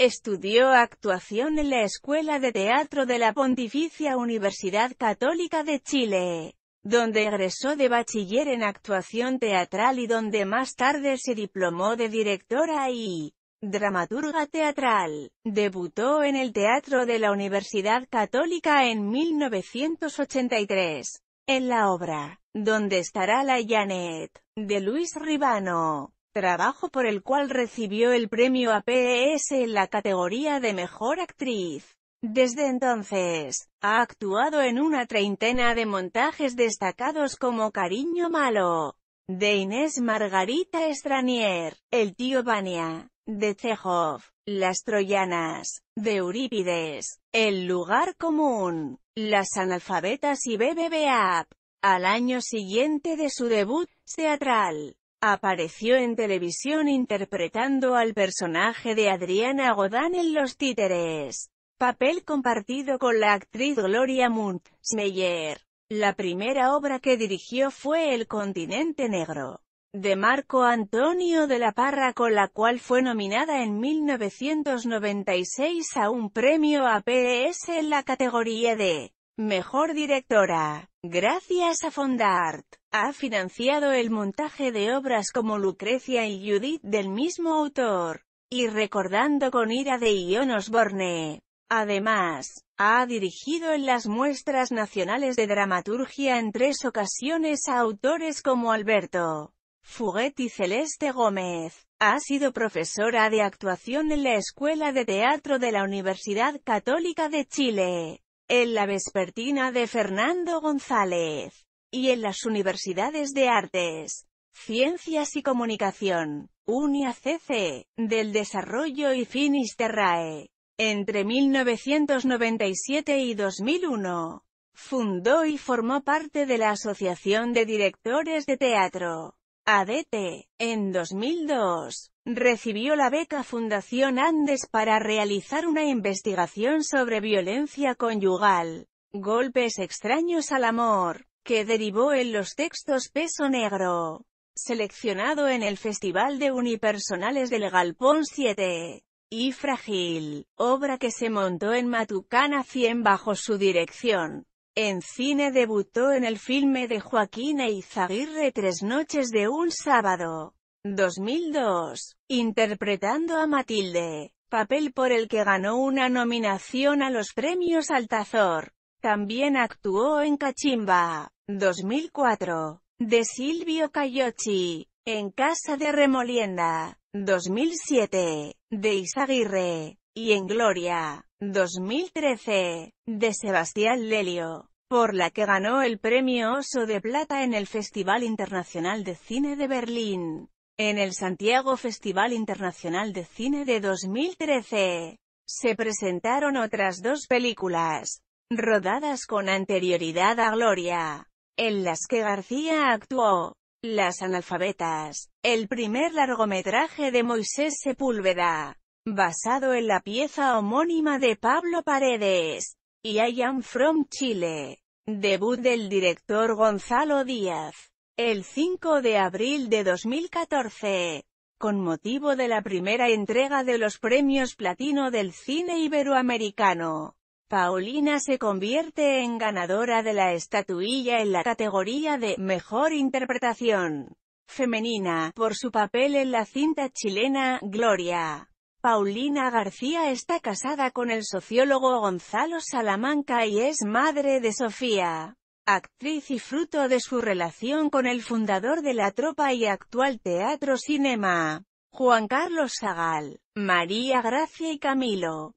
Estudió actuación en la Escuela de Teatro de la Pontificia Universidad Católica de Chile, donde egresó de bachiller en actuación teatral y donde más tarde se diplomó de directora y dramaturga teatral. Debutó en el Teatro de la Universidad Católica en 1983, en la obra, donde estará la Janet, de Luis Ribano trabajo por el cual recibió el premio APS e en la categoría de Mejor Actriz. Desde entonces, ha actuado en una treintena de montajes destacados como Cariño Malo, de Inés Margarita Estranier, El tío Bania, de Cejov, Las Troyanas, de Eurípides, El lugar común, Las analfabetas y BBB App. Al año siguiente de su debut teatral, Apareció en televisión interpretando al personaje de Adriana Godán en Los Títeres, papel compartido con la actriz Gloria Mundt-Schmeyer. La primera obra que dirigió fue El continente negro, de Marco Antonio de la Parra con la cual fue nominada en 1996 a un premio APS en la categoría de Mejor directora. Gracias a Fondart, ha financiado el montaje de obras como Lucrecia y Judith del mismo autor, y Recordando con ira de Ion Osborne. Además, ha dirigido en las muestras nacionales de dramaturgia en tres ocasiones a autores como Alberto y Celeste Gómez. Ha sido profesora de actuación en la Escuela de Teatro de la Universidad Católica de Chile en la vespertina de Fernando González, y en las universidades de artes, ciencias y comunicación, UNIACC, del desarrollo y Finisterrae. Entre 1997 y 2001, fundó y formó parte de la Asociación de Directores de Teatro. Adete, En 2002, recibió la beca Fundación Andes para realizar una investigación sobre violencia conyugal, golpes extraños al amor, que derivó en los textos Peso Negro, seleccionado en el Festival de Unipersonales del Galpón 7 y Frágil, obra que se montó en Matucana 100 bajo su dirección. En cine debutó en el filme de Joaquín Eizaguirre Tres noches de un sábado, 2002, interpretando a Matilde, papel por el que ganó una nominación a los premios Altazor. También actuó en Cachimba, 2004, de Silvio Cayochi, en Casa de Remolienda, 2007, de Isaguirre, y en Gloria, 2013, de Sebastián Lelio, por la que ganó el premio Oso de Plata en el Festival Internacional de Cine de Berlín. En el Santiago Festival Internacional de Cine de 2013, se presentaron otras dos películas, rodadas con anterioridad a Gloria, en las que García actuó. Las analfabetas, el primer largometraje de Moisés Sepúlveda, basado en la pieza homónima de Pablo Paredes, y I Am From Chile, debut del director Gonzalo Díaz, el 5 de abril de 2014, con motivo de la primera entrega de los premios platino del cine iberoamericano. Paulina se convierte en ganadora de la estatuilla en la categoría de Mejor Interpretación Femenina, por su papel en la cinta chilena, Gloria. Paulina García está casada con el sociólogo Gonzalo Salamanca y es madre de Sofía, actriz y fruto de su relación con el fundador de la tropa y actual teatro cinema, Juan Carlos Sagal, María Gracia y Camilo.